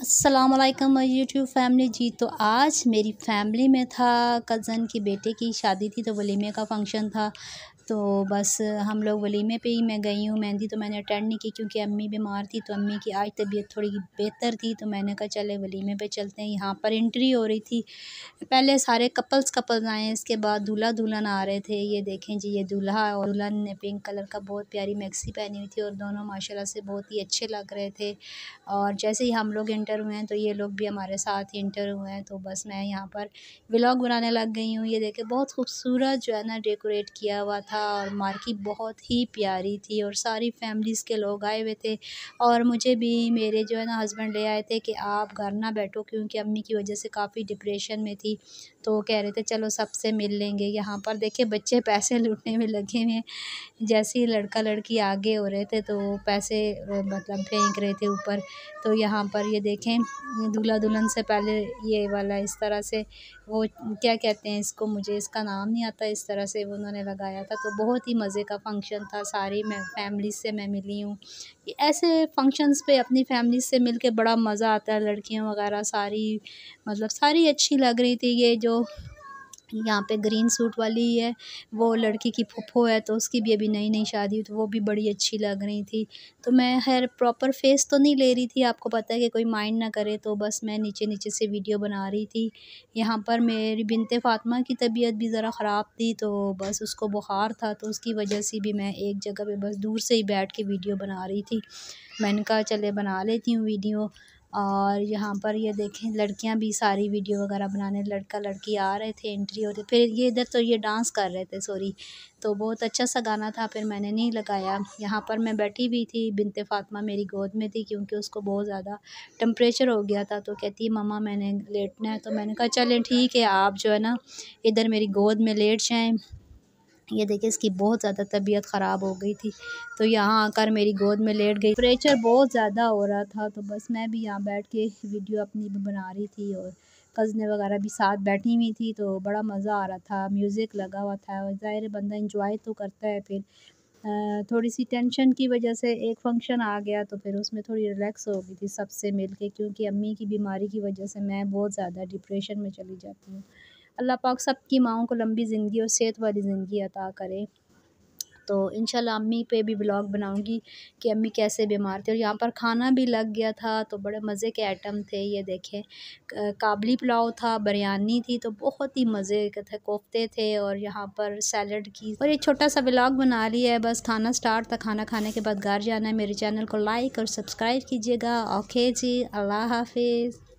असलकम YouTube family जी तो आज मेरी फैमिली में था कज़न के बेटे की शादी थी तो वलीमे का फंक्शन था तो बस हम लोग वलीमे पे ही मैं गई हूँ मेहंदी तो मैंने अटेंड नहीं की क्योंकि अम्मी बीमार थी तो अम्मी की आज तबीयत थोड़ी बेहतर थी तो मैंने कहा चले वलीमे पे चलते हैं यहाँ पर एंट्री हो रही थी पहले सारे कपल्स कपल्स आए इसके बाद दूल्हा दुल्हन आ रहे थे ये देखें जी ये दूल्हा और दुल्हन ने पिंक कलर का बहुत प्यारी मैक्सी पहनी हुई थी और दोनों माशाला से बहुत ही अच्छे लग रहे थे और जैसे ही हम लोग इंटर हुए हैं तो ये लोग भी हमारे साथ ही इंटर हुए हैं तो बस मैं यहाँ पर व्लॉग बनाने लग गई हूँ ये देखे बहुत खूबसूरत जो है ना डेकोरेट किया हुआ था और मार्की बहुत ही प्यारी थी और सारी फैमिलीज़ के लोग आए हुए थे और मुझे भी मेरे जो है ना हस्बैंड ले आए थे कि आप घर ना बैठो क्योंकि अम्मी की वजह से काफ़ी डिप्रेशन में थी तो कह रहे थे चलो सबसे मिल लेंगे यहाँ पर देखे बच्चे पैसे लूटने में लगे हुए हैं जैसे ही लड़का लड़की आगे हो रहे थे तो पैसे मतलब फेंक रहे थे ऊपर तो यहाँ पर ये देख देखें दूल्हा दुल्हन से पहले ये वाला इस तरह से वो क्या कहते हैं इसको मुझे इसका नाम नहीं आता इस तरह से उन्होंने लगाया था तो बहुत ही मज़े का फंक्शन था सारी मैं फैमिली से मैं मिली हूँ ऐसे फंक्शंस पे अपनी फैमिली से मिल के बड़ा मज़ा आता है लड़कियाँ वगैरह सारी मतलब सारी अच्छी लग रही थी ये जो यहाँ पे ग्रीन सूट वाली है वो लड़की की फुफो है तो उसकी भी अभी नई नई शादी हुई तो वो भी बड़ी अच्छी लग रही थी तो मैं खैर प्रॉपर फेस तो नहीं ले रही थी आपको पता है कि कोई माइंड ना करे तो बस मैं नीचे नीचे से वीडियो बना रही थी यहाँ पर मेरी बिनते फातमा की तबीयत भी ज़रा ख़राब थी तो बस उसको बुखार था तो उसकी वजह से भी मैं एक जगह पर बस दूर से ही बैठ के वीडियो बना रही थी मैंने कहा चले बना लेती हूँ वीडियो और यहाँ पर ये देखें लड़कियाँ भी सारी वीडियो वगैरह बनाने लड़का लड़की आ रहे थे एंट्री होते फिर ये इधर तो ये डांस कर रहे थे सॉरी तो बहुत अच्छा सा गाना था फिर मैंने नहीं लगाया यहाँ पर मैं बैठी भी थी बिनते फातमा मेरी गोद में थी क्योंकि उसको बहुत ज़्यादा टम्परेचर हो गया था तो कहती है ममा मैंने लेटना है तो मैंने कहा चलें ठीक है आप जो है ना इधर मेरी गोद में लेट जाएँ ये देखिए इसकी बहुत ज़्यादा तबीयत ख़राब हो गई थी तो यहाँ आकर मेरी गोद में लेट गई प्रेशर बहुत ज़्यादा हो रहा था तो बस मैं भी यहाँ बैठ के वीडियो अपनी भी बना रही थी और कज़ने वगैरह भी साथ बैठी हुई थी तो बड़ा मज़ा आ रहा था म्यूज़िक लगा हुआ था और ज़ाहिर बंदा इंजॉय तो करता है फिर थोड़ी सी टेंशन की वजह से एक फंक्शन आ गया तो फिर उसमें थोड़ी रिलैक्स हो गई थी सबसे मिल के क्योंकि अम्मी की बीमारी की वजह से मैं बहुत ज़्यादा डिप्रेशन में चली जाती हूँ अल्लाह पाक सब की माओं को लंबी ज़िंदगी और सेहत वाली ज़िंदगी अता करे तो इन अम्मी पे भी ब्लॉग बनाऊंगी कि अम्मी कैसे बीमार थे और यहाँ पर खाना भी लग गया था तो बड़े मज़े के आइटम थे ये देखें काबली पुलाव था बिरयानी थी तो बहुत ही मज़े के थे कोफ्ते थे और यहाँ पर सैलड की और एक छोटा सा ब्लॉग बना लिया है बस खाना स्टार्ट था खाना खाने के बाद घर जाना है मेरे चैनल को लाइक और सब्सक्राइब कीजिएगा ओके जी अल्लाह हाफिज़